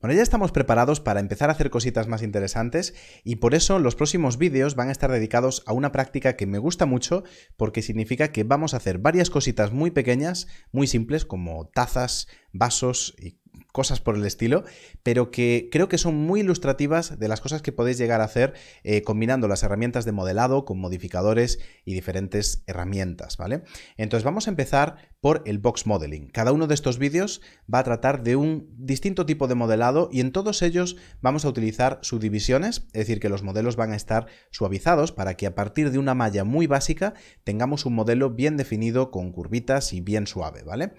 Bueno, ya estamos preparados para empezar a hacer cositas más interesantes y por eso los próximos vídeos van a estar dedicados a una práctica que me gusta mucho porque significa que vamos a hacer varias cositas muy pequeñas, muy simples como tazas, vasos y cosas por el estilo, pero que creo que son muy ilustrativas de las cosas que podéis llegar a hacer eh, combinando las herramientas de modelado con modificadores y diferentes herramientas, ¿vale? Entonces vamos a empezar por el box modeling. Cada uno de estos vídeos va a tratar de un distinto tipo de modelado y en todos ellos vamos a utilizar subdivisiones, es decir, que los modelos van a estar suavizados para que a partir de una malla muy básica tengamos un modelo bien definido con curvitas y bien suave, ¿vale?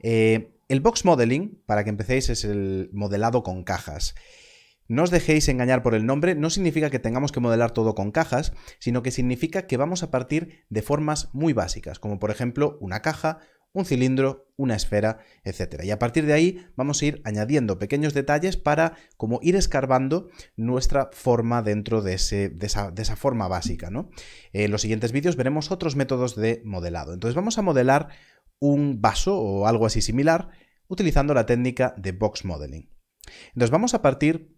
Eh, el box modeling, para que empecéis, es el modelado con cajas. No os dejéis engañar por el nombre, no significa que tengamos que modelar todo con cajas, sino que significa que vamos a partir de formas muy básicas, como por ejemplo una caja, un cilindro, una esfera, etc. Y a partir de ahí vamos a ir añadiendo pequeños detalles para como ir escarbando nuestra forma dentro de, esa, forma básica. Eh, en los siguientes vídeos veremos otros métodos de modelado. Entonces vamos a modelar un vaso o algo así similar utilizando la técnica de box modeling. Entonces vamos a partir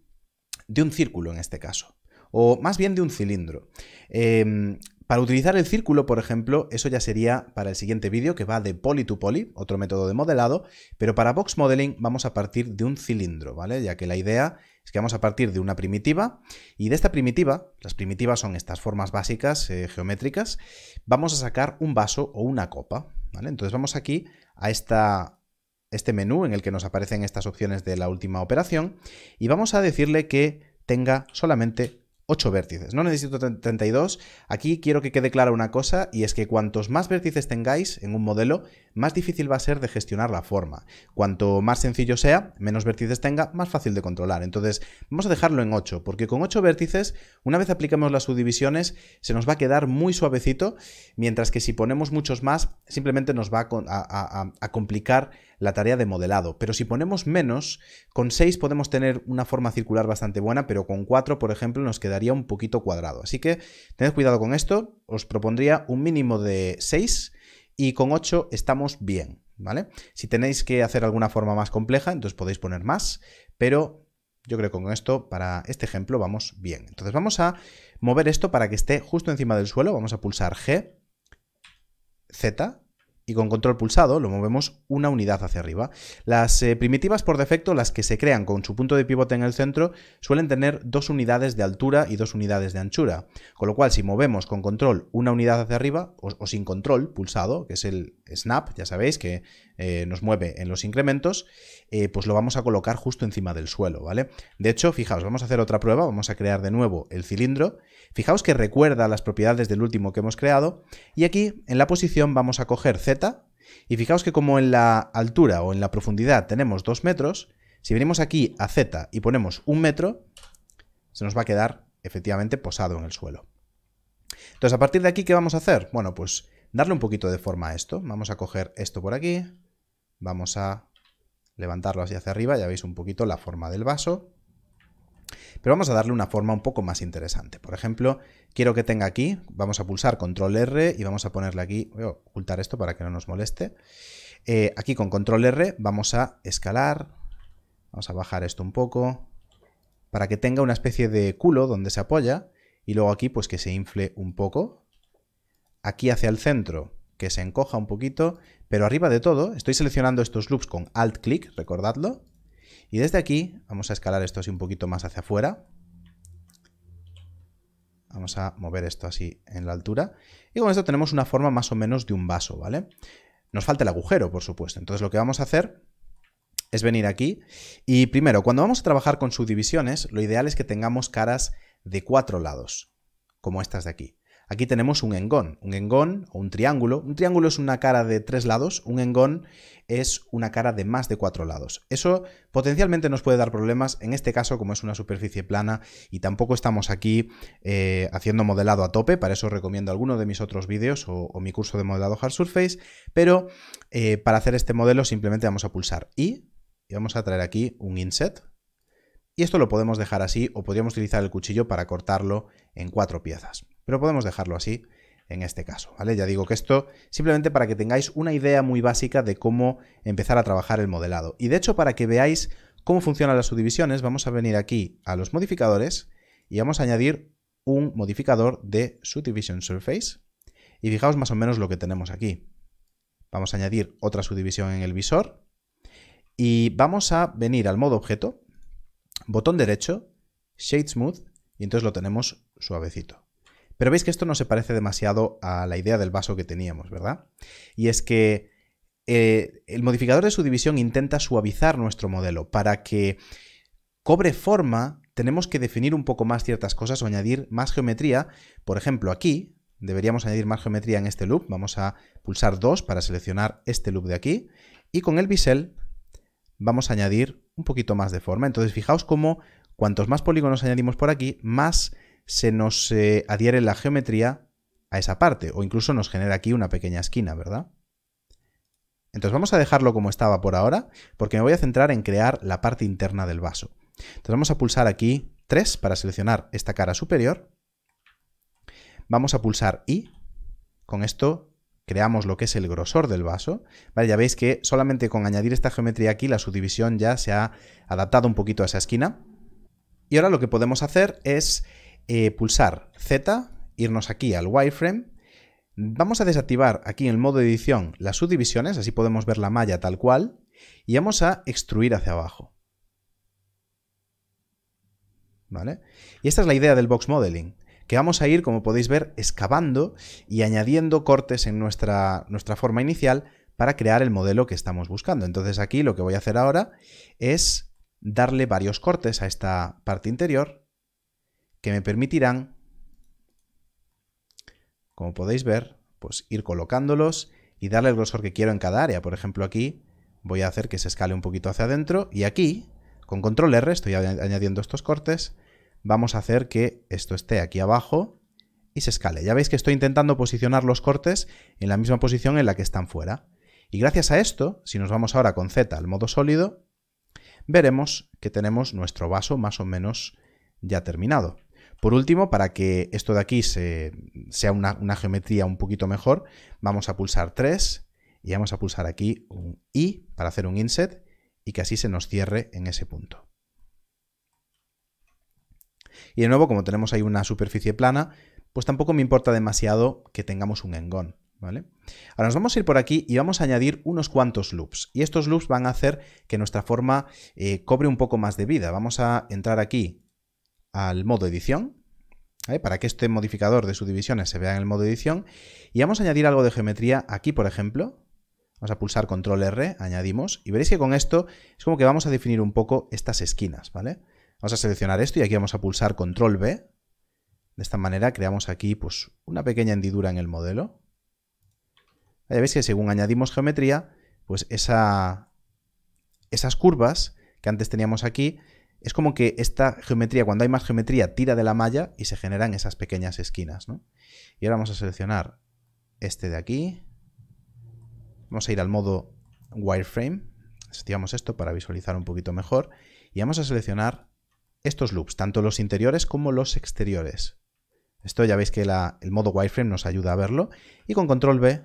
de un círculo en este caso, o más bien de un cilindro. Em, para utilizar el círculo, por ejemplo, eso ya sería para el siguiente vídeo que va de poly to poly, otro método de modelado, pero para box modeling vamos a partir de un cilindro, ¿vale? Ya que la idea es que vamos a partir de una primitiva y de esta primitiva, las primitivas son estas formas básicas eh, geométricas, vamos a sacar un vaso o una copa, entonces vamos aquí a este menú en el que nos aparecen estas opciones de la última operación y vamos a decirle que tenga solamente 8 vértices. No necesito 32. Aquí quiero que quede clara una cosa y es que cuantos más vértices tengáis en un modelo, más difícil va a ser de gestionar la forma. Cuanto más sencillo sea, menos vértices tenga, más fácil de controlar. Entonces, vamos a dejarlo en 8, porque con 8 vértices, una vez aplicamos las subdivisiones, se nos va a quedar muy suavecito, mientras que si ponemos muchos más, simplemente nos va a, complicar la tarea de modelado. Pero si ponemos menos, con 6 podemos tener una forma circular bastante buena, pero con 4, por ejemplo, nos queda un poquito cuadrado. Así que tened cuidado con esto, os propondría un mínimo de 6 y con 8 estamos bien, ¿vale? Si tenéis que hacer alguna forma más compleja, entonces podéis poner más, pero yo creo que con esto, para este ejemplo, vamos bien. Entonces vamos a mover esto para que esté justo encima del suelo, vamos a pulsar G, Z, y con control pulsado lo movemos una unidad hacia arriba. Las eh, primitivas por defecto, las que se crean con su punto de pivote en el centro, suelen tener dos unidades de altura y dos unidades de anchura, con lo cual si movemos con control una unidad hacia arriba o, sin control pulsado, que es el snap, ya sabéis que eh, nos mueve en los incrementos, eh, pues lo vamos a colocar justo encima del suelo, ¿vale? De hecho, fijaos, vamos a hacer otra prueba, vamos a crear de nuevo el cilindro, fijaos que recuerda las propiedades del último que hemos creado, y aquí en la posición vamos a coger Z y fijaos que como en la altura o en la profundidad tenemos 2 metros, si venimos aquí a Z y ponemos un metro, se nos va a quedar efectivamente posado en el suelo. Entonces, a partir de aquí, ¿qué vamos a hacer? Bueno, pues darle un poquito de forma a esto. Vamos a coger esto por aquí, vamos a levantarlo hacia arriba, ya veis un poquito la forma del vaso. Pero vamos a darle una forma un poco más interesante. Por ejemplo, quiero que tenga aquí, vamos a pulsar control R y vamos a ponerle aquí, voy a ocultar esto para que no nos moleste. Eh, aquí con control R vamos a escalar, vamos a bajar esto un poco, para que tenga una especie de culo donde se apoya y luego aquí pues que se infle un poco. Aquí hacia el centro que se encoja un poquito, pero arriba de todo estoy seleccionando estos loops con alt clic, recordadlo, y desde aquí vamos a escalar esto así un poquito más hacia afuera. Vamos a mover esto así en la altura. Y con esto tenemos una forma más o menos de un vaso, ¿vale? Nos falta el agujero, por supuesto. Entonces lo que vamos a hacer es venir aquí. Y primero, cuando vamos a trabajar con subdivisiones, lo ideal es que tengamos caras de cuatro lados, como estas de aquí. Aquí tenemos un engón, un engón o un triángulo. Un triángulo es una cara de tres lados, un engón es una cara de más de cuatro lados. Eso potencialmente nos puede dar problemas, en este caso como es una superficie plana y tampoco estamos aquí eh, haciendo modelado a tope, para eso os recomiendo alguno de mis otros vídeos o, mi curso de modelado Hard Surface, pero eh, para hacer este modelo simplemente vamos a pulsar I y vamos a traer aquí un inset, y esto lo podemos dejar así o podríamos utilizar el cuchillo para cortarlo en cuatro piezas. Pero podemos dejarlo así en este caso, Ya digo que esto simplemente para que tengáis una idea muy básica de cómo empezar a trabajar el modelado. Y de hecho, para que veáis cómo funcionan las subdivisiones, vamos a venir aquí a los modificadores y vamos a añadir un modificador de Subdivision Surface. Y fijaos más o menos lo que tenemos aquí. Vamos a añadir otra subdivisión en el visor y vamos a venir al modo objeto, botón derecho, Shade Smooth, y entonces lo tenemos suavecito. Pero veis que esto no se parece demasiado a la idea del vaso que teníamos, ¿verdad? Y es que eh, el modificador de subdivisión intenta suavizar nuestro modelo. Para que cobre forma, tenemos que definir un poco más ciertas cosas o añadir más geometría. Por ejemplo, aquí deberíamos añadir más geometría en este loop. Vamos a pulsar 2 para seleccionar este loop de aquí. Y con el bisel vamos a añadir un poquito más de forma. Entonces fijaos cómo cuantos más polígonos añadimos por aquí, más se nos eh, adhiere la geometría a esa parte, o incluso nos genera aquí una pequeña esquina, ¿verdad? Entonces vamos a dejarlo como estaba por ahora, porque me voy a centrar en crear la parte interna del vaso. Entonces vamos a pulsar aquí 3 para seleccionar esta cara superior. Vamos a pulsar I. Con esto creamos lo que es el grosor del vaso. Vale, ya veis que solamente con añadir esta geometría aquí, la subdivisión ya se ha adaptado un poquito a esa esquina. Y ahora lo que podemos hacer es eh, pulsar Z, irnos aquí al wireframe. Vamos a desactivar aquí en el modo de edición las subdivisiones, así podemos ver la malla tal cual, y vamos a extruir hacia abajo. ¿Vale? Y esta es la idea del box modeling, que vamos a ir, como podéis ver, excavando y añadiendo cortes en nuestra, nuestra forma inicial para crear el modelo que estamos buscando. Entonces aquí lo que voy a hacer ahora es darle varios cortes a esta parte interior que me permitirán, como podéis ver, pues ir colocándolos y darle el grosor que quiero en cada área. Por ejemplo, aquí voy a hacer que se escale un poquito hacia adentro y aquí, con control R, estoy añadiendo estos cortes, vamos a hacer que esto esté aquí abajo y se escale. Ya veis que estoy intentando posicionar los cortes en la misma posición en la que están fuera. Y gracias a esto, si nos vamos ahora con Z al modo sólido, veremos que tenemos nuestro vaso más o menos ya terminado. Por último, para que esto de aquí sea una, geometría un poquito mejor, vamos a pulsar 3 y vamos a pulsar aquí un I para hacer un inset y que así se nos cierre en ese punto. Y de nuevo, como tenemos ahí una superficie plana, pues tampoco me importa demasiado que tengamos un engón. ¿Vale? Ahora nos vamos a ir por aquí y vamos a añadir unos cuantos loops. Y estos loops van a hacer que nuestra forma eh, cobre un poco más de vida. Vamos a entrar aquí al modo edición, para que este modificador de subdivisiones se vea en el modo edición, y vamos a añadir algo de geometría aquí, por ejemplo. Vamos a pulsar control R, añadimos, y veréis que con esto es como que vamos a definir un poco estas esquinas, ¿vale? Vamos a seleccionar esto y aquí vamos a pulsar control B. De esta manera creamos aquí pues, una pequeña hendidura en el modelo. Ya veis que según añadimos geometría, pues esa, esas curvas que antes teníamos aquí es como que esta geometría, cuando hay más geometría, tira de la malla y se generan esas pequeñas esquinas. ¿no? Y ahora vamos a seleccionar este de aquí. Vamos a ir al modo wireframe. Activamos esto para visualizar un poquito mejor. Y vamos a seleccionar estos loops, tanto los interiores como los exteriores. Esto ya veis que el modo wireframe nos ayuda a verlo. Y con control B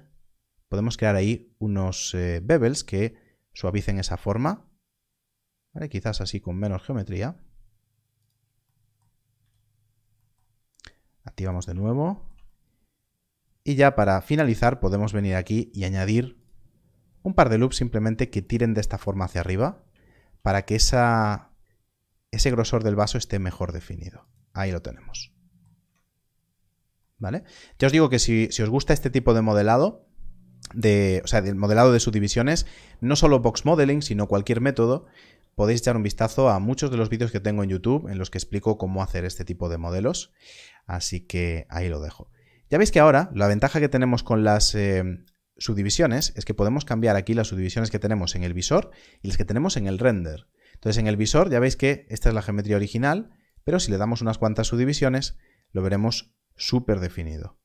podemos crear ahí unos eh, bevels que suavicen esa forma quizás así con menos geometría. Activamos de nuevo. Y ya para finalizar podemos venir aquí y añadir un par de loops simplemente que tiren de esta forma hacia arriba para que esa, ese grosor del vaso esté mejor definido. Ahí lo tenemos. ¿Vale? Ya os digo que si, si os gusta este tipo de modelado, de, o sea, del modelado de subdivisiones, no solo box modeling, sino cualquier método, podéis echar un vistazo a muchos de los vídeos que tengo en YouTube en los que explico cómo hacer este tipo de modelos. Así que ahí lo dejo. Ya veis que ahora la ventaja que tenemos con las eh, subdivisiones es que podemos cambiar aquí las subdivisiones que tenemos en el visor y las que tenemos en el render. Entonces en el visor ya veis que esta es la geometría original, pero si le damos unas cuantas subdivisiones lo veremos súper definido.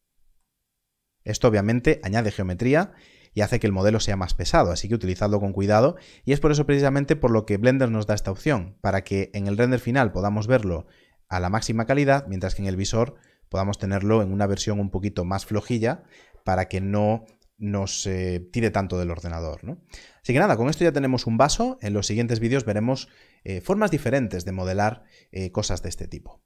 Esto obviamente añade geometría y hace que el modelo sea más pesado, así que utilizadlo con cuidado y es por eso precisamente por lo que Blender nos da esta opción, para que en el render final podamos verlo a la máxima calidad, mientras que en el visor podamos tenerlo en una versión un poquito más flojilla para que no nos eh, tire tanto del ordenador. Así que nada, con esto ya tenemos un vaso. En los siguientes vídeos veremos eh, formas diferentes de modelar eh, cosas de este tipo.